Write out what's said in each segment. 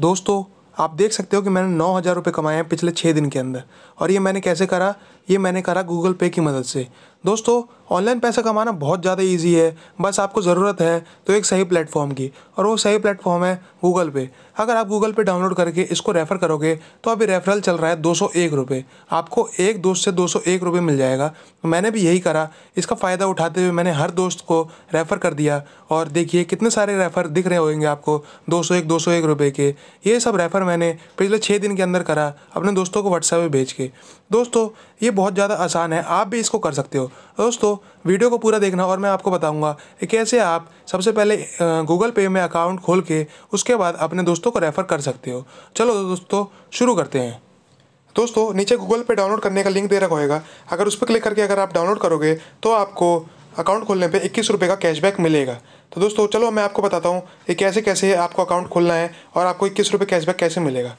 दोस्तों आप देख सकते हो कि मैंने नौ हज़ार रुपये कमाए हैं पिछले छः दिन के अंदर और ये मैंने कैसे करा ये मैंने करा गूगल पे की मदद से दोस्तों ऑनलाइन पैसा कमाना बहुत ज़्यादा इजी है बस आपको ज़रूरत है तो एक सही प्लेटफॉर्म की और वो सही प्लेटफॉर्म है गूगल पे अगर आप गूगल पे डाउनलोड करके इसको रेफ़र करोगे तो अभी रेफरल चल रहा है दो सौ एक रुपये आपको एक दोस्त से दो सौ एक रुपये मिल जाएगा मैंने भी यही करा इसका फ़ायदा उठाते हुए मैंने हर दोस्त को रेफ़र कर दिया और देखिए कितने सारे रेफ़र दिख रहे होंगे आपको दो सौ एक दो सौ एक रुपये के ये सब रेफ़र मैंने पिछले छः दिन के अंदर करा अपने दोस्तों को व्हाट्सएप पर भेज के दोस्तों ये बहुत ज़्यादा आसान है आप भी इसको कर सकते हो दोस्तों वीडियो को पूरा देखना और मैं आपको बताऊंगा कि कैसे आप सबसे पहले गूगल पे में अकाउंट खोल के उसके बाद अपने दोस्तों को रेफ़र कर सकते हो चलो दोस्तों शुरू करते हैं दोस्तों नीचे गूगल पे डाउनलोड करने का लिंक दे रखा होगा अगर उस पर क्लिक करके अगर आप डाउनलोड करोगे तो आपको अकाउंट खोलने पे इक्कीस रुपये का कैशबैक मिलेगा तो दोस्तों चलो मैं आपको बताता हूँ कि कैसे कैसे आपको अकाउंट खोलना है और आपको इक्कीस रुपये कैशबैक कैसे मिलेगा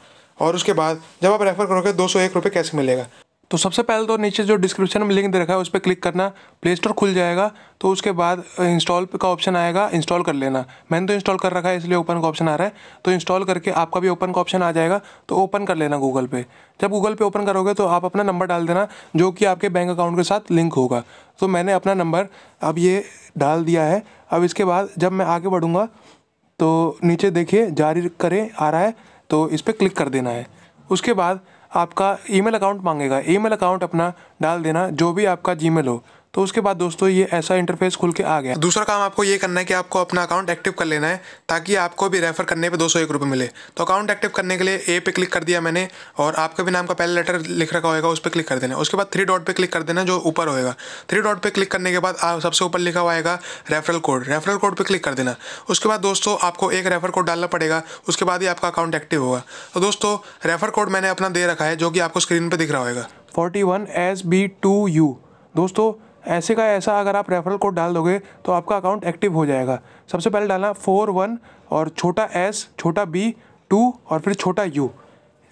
और उसके बाद जब आप रेफ़र करोगे दो सौ एक रुपये कैसे मिलेगा तो सबसे पहले तो नीचे जो डिस्क्रिप्शन में लिंक दे रखा है उस पर क्लिक करना प्ले स्टोर खुल जाएगा तो उसके बाद इंस्टॉल uh, का ऑप्शन आएगा इंस्टॉल कर लेना मैंने तो इंस्टॉल कर रखा है इसलिए ओपन का ऑप्शन आ रहा है तो इंस्टॉल करके आपका भी ओपन का ऑप्शन आ जाएगा तो ओपन कर लेना गूगल पे जब गूगल पे ओपन करोगे तो आप अपना नंबर डाल देना जो कि आपके बैंक अकाउंट के साथ लिंक होगा तो मैंने अपना नंबर अब ये डाल दिया है अब इसके बाद जब मैं आगे बढ़ूँगा तो नीचे देखिए जारी करें आ रहा है तो इस पर क्लिक कर देना है उसके बाद आपका ईमेल अकाउंट मांगेगा ईमेल अकाउंट अपना डाल देना जो भी आपका जीमेल हो तो उसके बाद दोस्तों ये ऐसा इंटरफेस खुल के आ गया दूसरा काम आपको ये करना है कि आपको अपना अकाउंट एक्टिव कर लेना है ताकि आपको भी रेफर करने पर दो सौ एक मिले तो अकाउंट एक्टिव करने के लिए ए पे क्लिक कर दिया मैंने और आपके भी नाम का पहला लेटर लिख रखा होगा उस पर क्लिक कर देना उसके बाद थ्री डॉट पर क्लिक कर देना जो ऊपर होगा थ्री डॉट पर क्लिक करने के बाद सबसे ऊपर लिखा हुआ आएगा रेफरल कोड रेफरल कोड पर क्लिक कर देना उसके बाद दोस्तों आपको एक रेफर कोड डालना पड़ेगा उसके बाद ही आपका अकाउंट एक्टिव होगा तो दोस्तों रेफर कोड मैंने अपना दे रखा है जो कि आपको स्क्रीन पर दिख रहा होगा forty one S B two U दोस्तों ऐसे का ऐसा अगर आप रेफरल कोड डाल दोगे तो आपका अकाउंट एक्टिव हो जाएगा सबसे पहले डालना फोर वन और छोटा एस छोटा बी टू और फिर छोटा यू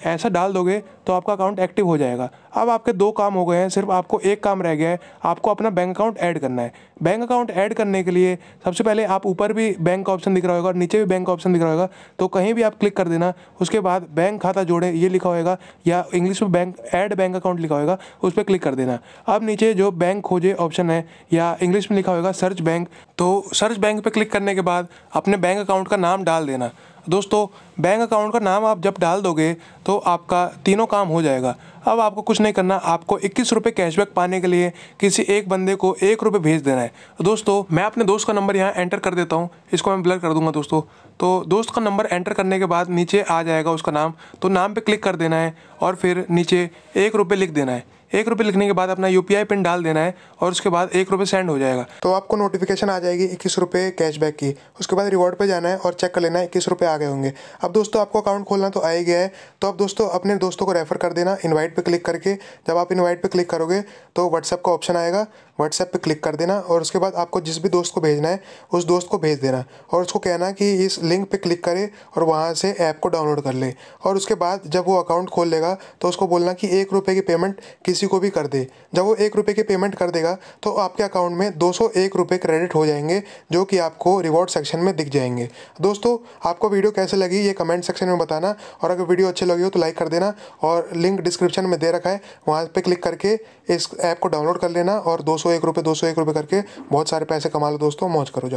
ऐसा डाल दोगे तो आपका अकाउंट एक्टिव हो जाएगा अब आपके दो काम हो गए हैं सिर्फ आपको एक काम रह गया है आपको अपना बैंक अकाउंट ऐड करना है बैंक अकाउंट ऐड करने के लिए सबसे पहले आप ऊपर भी बैंक का ऑप्शन दिख रहा होगा और नीचे भी बैंक का ऑप्शन दिख रहा होगा तो कहीं भी आप क्लिक कर देना उसके बाद बैंक खाता जोड़े ये लिखा होगा या इंग्लिश में बैंक ऐड बैंक अकाउंट लिखा होगा उस पर क्लिक कर देना अब नीचे जो बैंक खोजे ऑप्शन है या इंग्लिश में लिखा होगा सर्च बैंक तो सर्च बैंक पर क्लिक करने के बाद अपने बैंक अकाउंट का नाम डाल देना दोस्तों बैंक अकाउंट का नाम आप जब डाल दोगे तो आपका तीनों काम हो जाएगा अब आपको कुछ नहीं करना आपको इक्कीस रुपये कैशबैक पाने के लिए किसी एक बंदे को एक रुपये भेज देना है दोस्तों मैं अपने दोस्त का नंबर यहाँ एंटर कर देता हूँ इसको मैं ब्लर कर दूंगा दोस्तों तो दोस्त का नंबर एंटर करने के बाद नीचे आ जाएगा उसका नाम तो नाम पर क्लिक कर देना है और फिर नीचे एक रुपये लिख देना है एक रुपये लिखने के बाद अपना यू पिन डाल देना है और उसके बाद एक रुपये सेंड हो जाएगा तो आपको नोटिफिकेशन आ जाएगी इक्कीस रुपये कैशबैक की उसके बाद रिवॉर्ड पे जाना है और चेक कर लेना है इक्कीस रुपये आ गए होंगे अब दोस्तों आपको अकाउंट खोलना तो आ ही गया है तो अब दोस्तों अपने दोस्तों को रेफ़र कर देना इनवाइट पे क्लिक करके जब आप इनवाइट पे क्लिक करोगे तो व्हाट्सएप का ऑप्शन आएगा व्हाट्सएप पे क्लिक कर देना और उसके बाद आपको जिस भी दोस्त को भेजना है उस दोस्त को भेज देना और उसको कहना कि इस लिंक पर क्लिक करे और वहाँ से ऐप को डाउनलोड कर ले और उसके बाद जब वो अकाउंट खोल लेगा तो उसको बोलना कि एक रुपये की पेमेंट किसी को भी कर दे जब वो एक रुपये की पेमेंट कर देगा तो आपके अकाउंट में दो सौ एक रुपये क्रेडिट हो जाएंगे जो कि आपको रिवॉर्ड सेक्शन में दिख जाएंगे दोस्तों आपको वीडियो कैसे लगी ये कमेंट सेक्शन में बताना और अगर वीडियो अच्छी लगी हो तो लाइक कर देना और लिंक डिस्क्रिप्शन में दे रखा है वहाँ पर क्लिक करके इस ऐप को डाउनलोड कर लेना और दो सौ एक रुपये दो सौ एक रुपये करके बहुत सारे पैसे कमा लो दोस्तों मौज करो जाओ